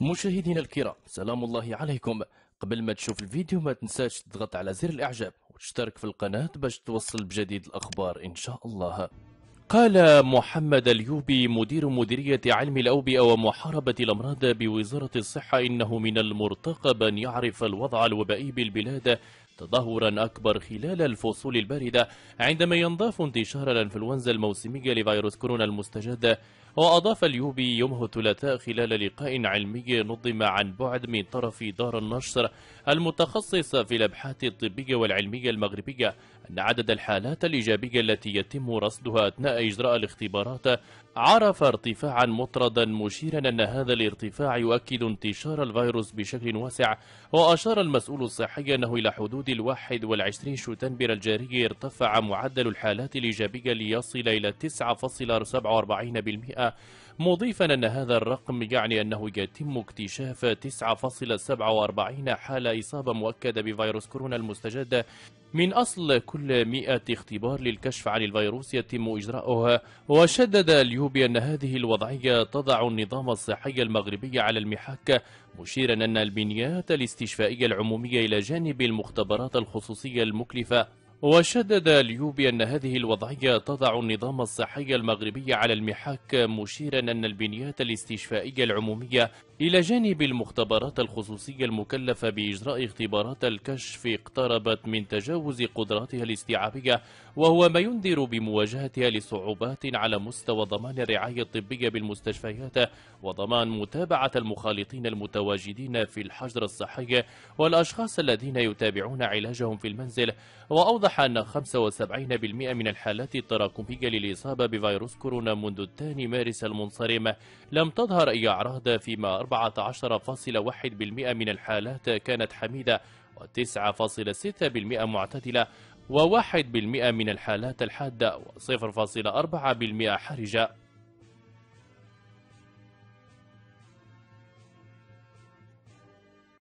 مشاهدينا الكرام سلام الله عليكم قبل ما تشوف الفيديو ما تنساش تضغط على زر الاعجاب وتشترك في القناة باش توصل بجديد الاخبار ان شاء الله قال محمد اليوبي مدير مديرية علم الأوبئة ومحاربة الأمراض بوزارة الصحة إنه من المرتقب أن يعرف الوضع الوبائي بالبلاد تدهورا أكبر خلال الفصول الباردة عندما ينضاف انتشار الانفلونزا الموسمية لفيروس كورونا المستجد وأضاف اليوبي يومه الثلاثاء خلال لقاء علمي نظم عن بعد من طرف دار النشر المتخصص في الأبحاث الطبية والعلمية المغربية أن عدد الحالات الإيجابية التي يتم رصدها أثناء إجراء الاختبارات عرف ارتفاعا مطردا مشيرا أن هذا الارتفاع يؤكد انتشار الفيروس بشكل واسع وأشار المسؤول الصحي أنه إلى حدود الحدود الواحد والعشرين شتنبر الجاري ارتفع معدل الحالات الإيجابية ليصل إلى 9.47% مضيفا أن هذا الرقم يعني أنه يتم اكتشاف 9.47 حالة إصابة مؤكدة بفيروس كورونا المستجد من أصل كل 100 اختبار للكشف عن الفيروس يتم إجراؤها وشدد اليوبي أن هذه الوضعية تضع النظام الصحي المغربي على المحك مشيرا أن البنيات الاستشفائية العمومية إلى جانب المختبرات القرارات الخصوصية المكلفة وشدد ليو بأن هذه الوضعية تضع النظام الصحي المغربي على المحاك مشيرا أن البنيات الاستشفائية العمومية إلى جانب المختبرات الخصوصية المكلفة بإجراء اختبارات الكشف اقتربت من تجاوز قدراتها الاستيعابية وهو ما ينذر بمواجهتها لصعوبات على مستوى ضمان الرعاية الطبية بالمستشفيات وضمان متابعة المخالطين المتواجدين في الحجر الصحي والأشخاص الذين يتابعون علاجهم في المنزل وأوضح أوضح أن 75% من الحالات التراكمية للإصابة بفيروس كورونا منذ الثاني مارس المنصرم لم تظهر أي أعراض فيما 14.1% من الحالات كانت حميدة و9.6% معتدلة و1% من الحالات الحادة و0.4% حرجة